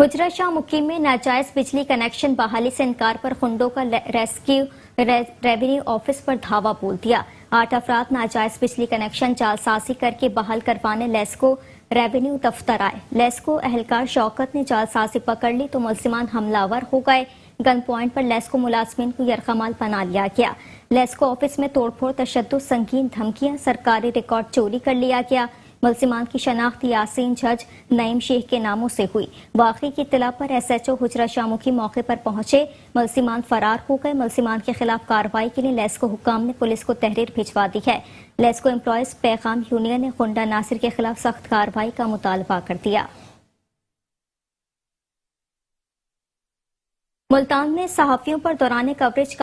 हुजरा शाह मुक्की में नाजायज बिजली कनेक्शन बहाली से इनकार पर खुंडों का रेस्क्यू रेवेन्यू ऑफिस पर धावा बोल दिया आठ अफराद नाजायज बिजली कनेक्शन जालसाजी करके बहाल करवाने लेस्को रेवेन्यू दफ्तर आए लेस्को अहलकार शौकत ने जालसाजी पकड़ ली तो मुलजमान हमलावर हो गए गन पॉइंट पर लेस्को मुलाजमीन को यरकमाल बना लिया गया लेस्को ऑफिस में तोड़फोड़ तशद संगीन धमकियां सरकारी रिकॉर्ड चोरी कर लिया गया मुलजिमान की शनाख्त यासीन जज नईम शेख के नामों से हुई वाकई की इतला पर एस एच ओ हुजरा शामुखी मौके पर पहुंचे मुलजिमान फरार हो गए मुलजिमान के खिलाफ कार्रवाई के लिए लेस्को हुकाम ने पुलिस को तहरीर भिजवा दी है लेस्को एम्प्लॉयज पैगाम यूनियन ने गुंडा नासिर के खिलाफ सख्त कार्रवाई का मुतालबा कर दिया मुल्तान में सहाफियों पर दौरान कवरेज